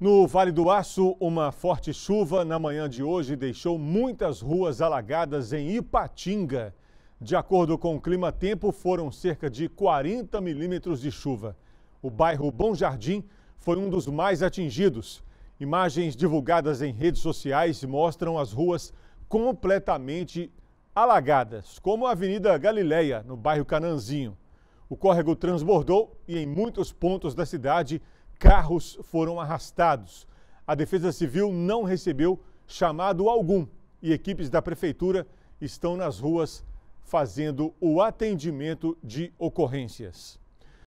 No Vale do Aço, uma forte chuva na manhã de hoje deixou muitas ruas alagadas em Ipatinga. De acordo com o Clima Tempo, foram cerca de 40 milímetros de chuva. O bairro Bom Jardim foi um dos mais atingidos. Imagens divulgadas em redes sociais mostram as ruas completamente alagadas, como a Avenida Galileia, no bairro Cananzinho. O córrego transbordou e, em muitos pontos da cidade, carros foram arrastados. A Defesa Civil não recebeu chamado algum e equipes da Prefeitura estão nas ruas fazendo o atendimento de ocorrências.